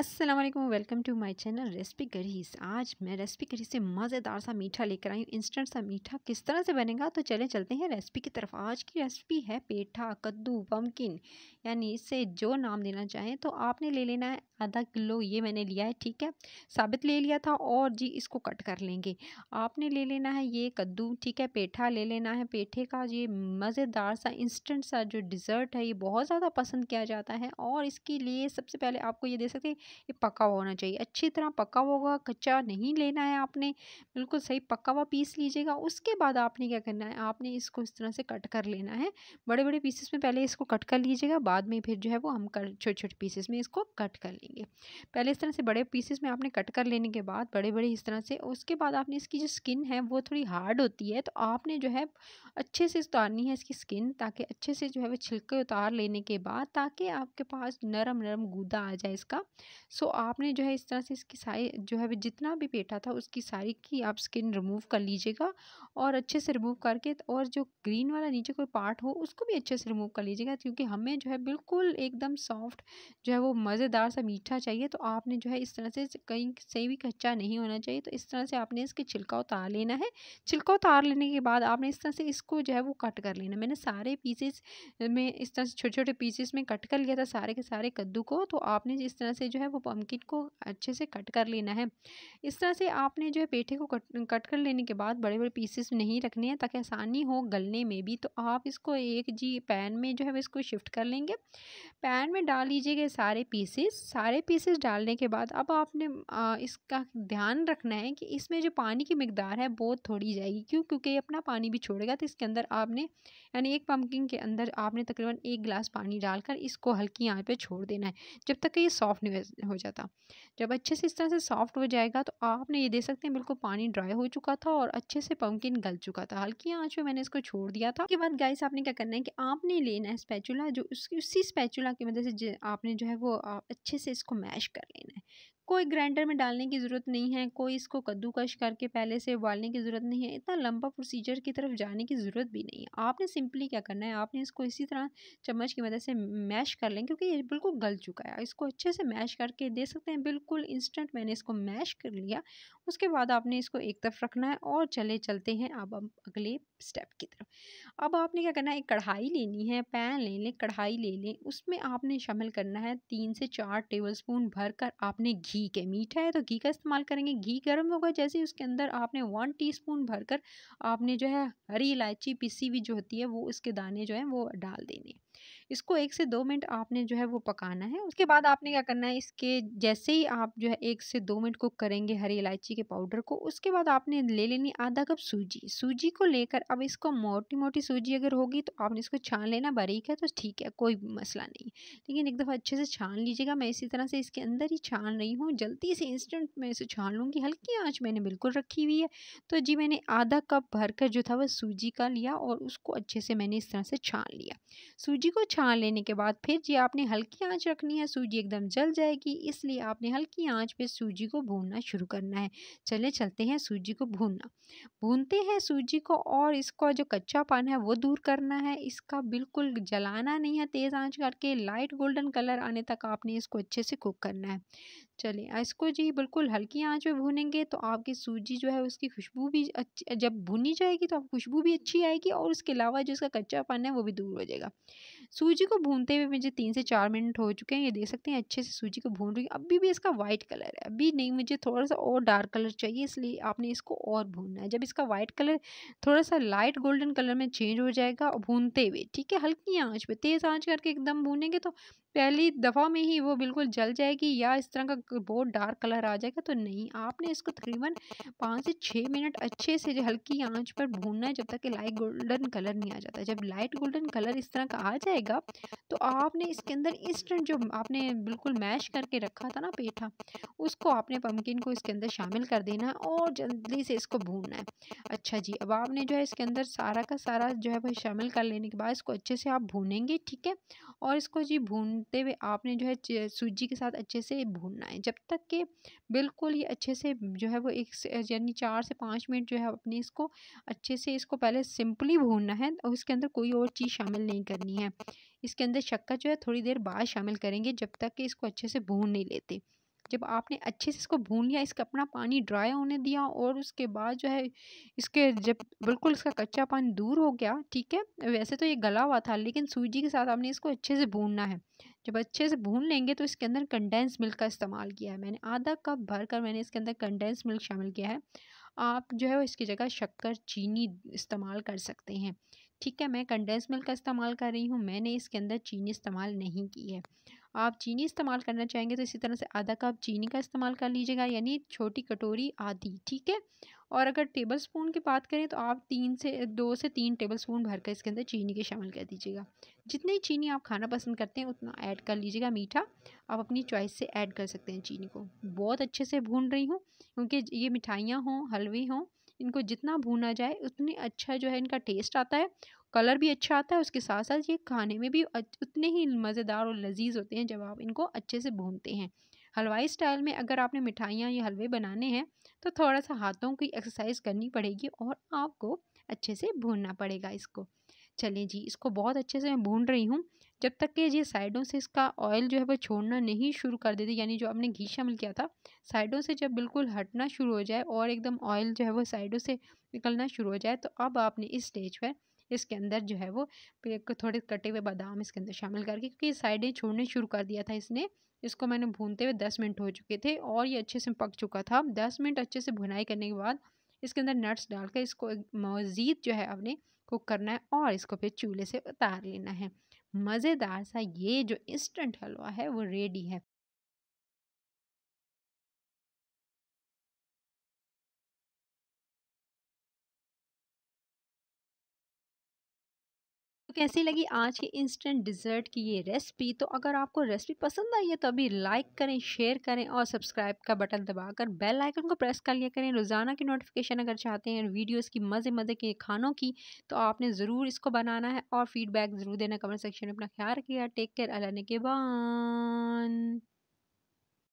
अस्सलाम वालेकुम welcome to my channel recipe curries आज मैं रेसिपी करी से मज़ेदार सा मीठा लेकर आई हूँ इंस्टेंट सा मीठा किस तरह से बनेगा तो चले चलते हैं रेसिपी की तरफ आज की रेसिपी है पेठा कद्दू पम्पकिन यानी इससे जो नाम देना चाहें तो आपने ले लेना है आधा किलो ये मैंने लिया है ठीक है साबित ले लिया था और जी इसको कट कर लेंगे आपने ले लेना है ये कद्दू ठीक है पेठा ले लेना है पेठे का ये मज़ेदार सा इंस्टेंट सा जो डिज़र्ट है ये बहुत ज़्यादा पसंद किया जाता है और इसके लिए सबसे पहले आपको ये दे सकते हैं ये पका हुआ होना चाहिए अच्छी तरह पका होगा कच्चा नहीं लेना है आपने बिल्कुल सही पका हुआ पीस लीजिएगा उसके बाद आपने क्या करना है आपने इसको इस तरह से कट कर लेना है बड़े बड़े पीसेस में पहले इसको कट कर लीजिएगा बाद में फिर जो है वो हम कर छोटे छोटे पीसेस में इसको कट कर लेंगे पहले इस तरह से बड़े पीसेस में आपने कट कर लेने के बाद बड़े बड़े इस तरह से उसके बाद आपने इसकी जो स्किन है वो थोड़ी हार्ड होती है तो आपने जो है अच्छे से उतारनी है इसकी स्किन ताकि अच्छे से जो है वो छिलके उतार लेने के बाद ताकि आपके पास नरम नरम गूदा आ जाए इसका सो आपने जो है इस तरह से इसकी सारी जो है जितना भी पेटा था उसकी सारी की आप स्किन रिमूव कर लीजिएगा और अच्छे से रिमूव करके और जो ग्रीन वाला नीचे कोई पार्ट हो उसको भी अच्छे से रिमूव कर लीजिएगा क्योंकि हमें जो है बिल्कुल एकदम सॉफ्ट जो है वो मज़ेदार सा मीठा चाहिए तो आपने जो है इस तरह से कहीं से भी कच्चा नहीं होना चाहिए तो इस तरह से आपने इसके छिलका उतार लेना है छिलका उतार लेने के बाद आपने इस तरह से इसको जो है वो कट कर लेना मैंने सारे पीसेस में इस तरह से छोटे छोटे पीसेस में कट कर लिया था सारे के सारे कद्दू को तो आपने इस तरह से जो है वो पम्पकिन को अच्छे से कट कर लेना है इस तरह से आपने जो है पेठे को कट कट कर लेने के बाद बड़े बड़े पीसेस नहीं रखने हैं ताकि आसानी हो गलने में भी तो आप इसको एक जी पैन में जो है इसको शिफ्ट कर लेंगे पैन में डाल लीजिएगा सारे पीसेस सारे पीसेस डालने के बाद अब आपने इसका ध्यान रखना है कि इसमें जो पानी की मकदार है बहुत थोड़ी जाएगी क्यों क्योंकि अपना पानी भी छोड़ेगा तो इसके अंदर आपने यानी एक पम्पकिन के अंदर आपने तकरीबन एक गिलास पानी डालकर इसको हल्की आँच पर छोड़ देना है जब तक कि ये सॉफ्ट नहीं हो जाता जब अच्छे से इस तरह से सॉफ्ट हो जाएगा तो आपने ये देख सकते हैं बिल्कुल पानी ड्राई हो चुका था और अच्छे से पंकिन गल चुका था हल्की आँच में मैंने इसको छोड़ दिया था उसके बाद गाइस आपने क्या करना है कि आपने लेना है स्पैचुला जो उसकी उसी स्पैचुला की मदद से आपने जो है वो अच्छे से इसको मैश कर लेना है कोई ग्राइंडर में डालने की ज़रूरत नहीं है कोई इसको कद्दूकश करके पहले से उबालने की ज़रूरत नहीं है इतना लंबा प्रोसीजर की तरफ जाने की ज़रूरत भी नहीं है आपने सिंपली क्या करना है आपने इसको इसी तरह चम्मच की मदद से मैश कर लें क्योंकि ये बिल्कुल गल चुका है इसको अच्छे से मैश करके दे सकते हैं बिल्कुल इंस्टेंट मैंने इसको मैश कर लिया उसके बाद आपने इसको एक तरफ रखना है और चले चलते हैं अब हम अगले स्टेप की तरफ अब आपने क्या करना है एक कढ़ाई लेनी है पैन ले लें कढ़ाई ले लें उसमें आपने शामिल करना है तीन से चार टेबल स्पून भर कर आपने घी घी के मीठा है तो घी का इस्तेमाल करेंगे घी गर्म होगा जैसे ही उसके अंदर आपने वन टीस्पून भरकर आपने जो है हरी इलायची पिसी हुई जो होती है वो उसके दाने जो है वो डाल देने इसको एक से दो मिनट आपने जो है वो पकाना है उसके बाद आपने क्या करना है इसके जैसे ही आप जो है एक से दो मिनट कुक करेंगे हरी इलायची के पाउडर को उसके बाद आपने ले लेनी आधा कप सूजी सूजी को लेकर अब इसको मोटी मोटी सूजी अगर होगी तो आपने इसको छान लेना बारीक है तो ठीक है कोई मसला नहीं लेकिन एक दफ़ा अच्छे से छान लीजिएगा मैं इसी तरह से इसके अंदर ही छान रही हूँ जल्दी से इंस्टेंट मैं इसे छान लूँगी हल्की आँच मैंने बिल्कुल रखी हुई है तो जी मैंने आधा कप भर जो था वह सूजी का लिया और उसको अच्छे से मैंने इस तरह से छान लिया सूजी को छान छान लेने के बाद फिर जी आपने हल्की आंच रखनी है सूजी एकदम जल जाएगी इसलिए आपने हल्की आंच पे सूजी को भूनना शुरू करना है चले चलते हैं सूजी को भूनना भूनते हैं सूजी को और इसका जो कच्चा पान है वो दूर करना है इसका बिल्कुल जलाना नहीं है तेज़ आंच करके लाइट गोल्डन कलर आने तक आपने इसको अच्छे से कुक करना है चलिए इसको जी बिल्कुल हल्की आंच पे भूनेंगे तो आपकी सूजी जो है उसकी खुशबू भी अच्छी जब भुनी जाएगी तो आप खुशबू भी अच्छी आएगी और उसके अलावा जो इसका कच्चा पान है वो भी दूर हो जाएगा सूजी को भूनते हुए मुझे तीन से चार मिनट हो चुके हैं ये देख सकते हैं अच्छे से सूजी को भून रही अभी भी इसका वाइट कलर है अभी नहीं मुझे थोड़ा सा और डार्क कलर चाहिए इसलिए आपने इसको और भूनना है जब इसका वाइट कलर थोड़ा सा लाइट गोल्डन कलर में चेंज हो जाएगा भूनते हुए ठीक है हल्की आँच पर तेज़ आँच करके एकदम भूनेंगे तो पहली दफ़ा में ही वो बिल्कुल जल जाएगी या इस तरह का बहुत डार्क कलर आ जाएगा तो नहीं आपने इसको तकरीबन पाँच से छः मिनट अच्छे से हल्की आंच पर भूनना है जब तक कि लाइट गोल्डन कलर नहीं आ जाता जब लाइट गोल्डन कलर इस तरह का आ जाएगा तो आपने इसके अंदर इंस्टेंट जो आपने बिल्कुल मैश करके रखा था ना पेठा उसको आपने पम्पकिन को इसके अंदर शामिल कर देना है और जल्दी से इसको भूनना है अच्छा जी अब आपने जो है इसके अंदर सारा का सारा जो है वह शामिल कर लेने के बाद इसको अच्छे से आप भूनेंगे ठीक है और इसको जी भून भूनते हुए आपने जो है सूजी के साथ अच्छे से भूनना है जब तक कि बिल्कुल ये अच्छे से जो है वो एक यानी चार से पाँच मिनट जो है अपने इसको अच्छे से इसको पहले सिंपली भूनना है और इसके अंदर कोई और चीज़ शामिल नहीं करनी है इसके अंदर शक्कर जो है थोड़ी देर बाद शामिल करेंगे जब तक कि इसको अच्छे से भून नहीं लेते जब आपने अच्छे से इसको भून लिया इसका अपना पानी ड्राई होने दिया और उसके बाद जो है इसके जब बिल्कुल इसका कच्चा पानी दूर हो गया ठीक है वैसे तो ये गला हुआ था लेकिन सूजी के साथ आपने इसको अच्छे से भूनना है जब अच्छे से भून लेंगे तो इसके अंदर कंडेंस मिल्क का इस्तेमाल किया है मैंने आधा कप भर कर मैंने इसके अंदर कंडेंस मिल्क शामिल किया है आप जो है इसकी जगह शक्कर चीनी इस्तेमाल कर सकते हैं ठीक है मैं कंडेंस मिल्क का इस्तेमाल कर रही हूँ मैंने इसके अंदर चीनी इस्तेमाल नहीं की है आप चीनी इस्तेमाल करना चाहेंगे तो इसी तरह से आधा कप चीनी का इस्तेमाल कर लीजिएगा यानी छोटी कटोरी आधी ठीक है और अगर टेबल स्पून की बात करें तो आप तीन से दो से तीन टेबल स्पून भर इसके अंदर चीनी के शामिल कर दीजिएगा जितनी चीनी आप खाना पसंद करते हैं उतना ऐड कर लीजिएगा मीठा आप अपनी चॉइस से ऐड कर सकते हैं चीनी को बहुत अच्छे से भून रही हूँ क्योंकि ये मिठाइयाँ हों हलवे हों इनको जितना भूना जाए उतने अच्छा जो है इनका टेस्ट आता है कलर भी अच्छा आता है उसके साथ साथ ये खाने में भी उतने ही मज़ेदार और लजीज होते हैं जब आप इनको अच्छे से भूनते हैं हलवाई स्टाइल में अगर आपने मिठाइयाँ या हलवे बनाने हैं तो थोड़ा सा हाथों की एक्सरसाइज करनी पड़ेगी और आपको अच्छे से भूनना पड़ेगा इसको चलिए जी इसको बहुत अच्छे से मैं भून रही हूँ जब तक कि ये साइडों से इसका ऑयल जो है वो छोड़ना नहीं शुरू कर देते यानी जो आपने घी शामिल किया था साइडों से जब बिल्कुल हटना शुरू हो जाए और एकदम ऑयल जो है वो साइडों से निकलना शुरू हो जाए तो अब आपने इस स्टेज पर इसके अंदर जो है वो थोड़े कटे हुए बादाम इसके अंदर शामिल करके क्योंकि साइडें छोड़ने शुरू कर दिया था इसने इसको मैंने भूनते हुए दस मिनट हो चुके थे और ये अच्छे से पक चुका था दस मिनट अच्छे से भुनाई करने के बाद इसके अंदर नट्स डालकर इसको मज़ीद जो है अपने कुक करना है और इसको फिर चूल्हे से उतार लेना है मज़ेदार सा ये जो इंस्टेंट हलवा है वो रेडी है तो कैसी लगी आज की इंस्टेंट डिज़र्ट की ये रेसिपी तो अगर आपको रेसिपी पसंद आई है तो अभी लाइक करें शेयर करें और सब्सक्राइब का बटन दबाकर बेल आइकन को प्रेस कर लिया करें रोज़ाना की नोटिफिकेशन अगर चाहते हैं वीडियोस की मज़े मज़े के खानों की तो आपने ज़रूर इसको बनाना है और फीडबैक ज़रूर देना कमेंट सेक्शन में अपना ख्याल रखिएगा टेक केयर अल्लाह के बाद